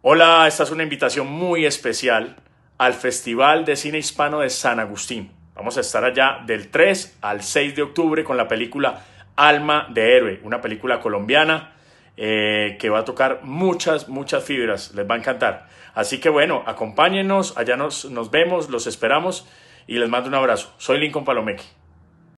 Hola, esta es una invitación muy especial al Festival de Cine Hispano de San Agustín. Vamos a estar allá del 3 al 6 de octubre con la película Alma de Héroe, una película colombiana eh, que va a tocar muchas, muchas fibras, les va a encantar. Así que bueno, acompáñenos, allá nos, nos vemos, los esperamos y les mando un abrazo. Soy Lincoln Palomeque.